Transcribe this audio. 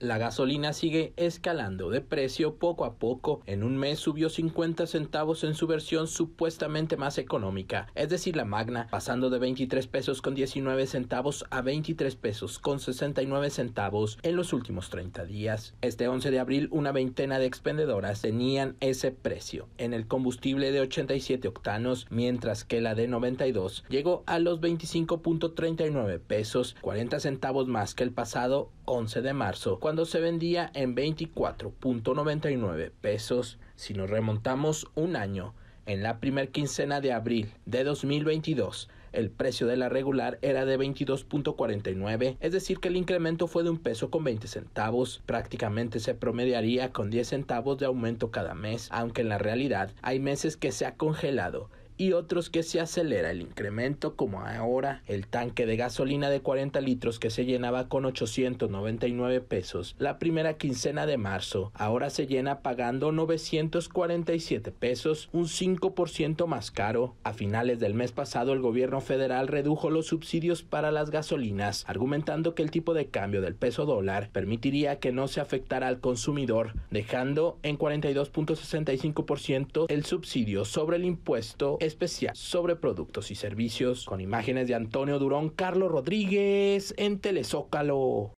La gasolina sigue escalando de precio poco a poco. En un mes subió 50 centavos en su versión supuestamente más económica, es decir, la magna, pasando de 23 pesos con 19 centavos a 23 pesos con 69 centavos en los últimos 30 días. Este 11 de abril, una veintena de expendedoras tenían ese precio en el combustible de 87 octanos, mientras que la de 92 llegó a los 25.39 pesos, 40 centavos más que el pasado 11 de marzo, cuando se vendía en 24.99 pesos. Si nos remontamos un año, en la primer quincena de abril de 2022, el precio de la regular era de 22.49, es decir que el incremento fue de un peso con 20 centavos, prácticamente se promediaría con 10 centavos de aumento cada mes, aunque en la realidad hay meses que se ha congelado y otros que se acelera el incremento como ahora el tanque de gasolina de 40 litros que se llenaba con 899 pesos la primera quincena de marzo ahora se llena pagando 947 pesos un 5% más caro a finales del mes pasado el gobierno federal redujo los subsidios para las gasolinas argumentando que el tipo de cambio del peso dólar permitiría que no se afectara al consumidor dejando en 42.65% el subsidio sobre el impuesto especial sobre productos y servicios con imágenes de Antonio Durón, Carlos Rodríguez en Telezócalo.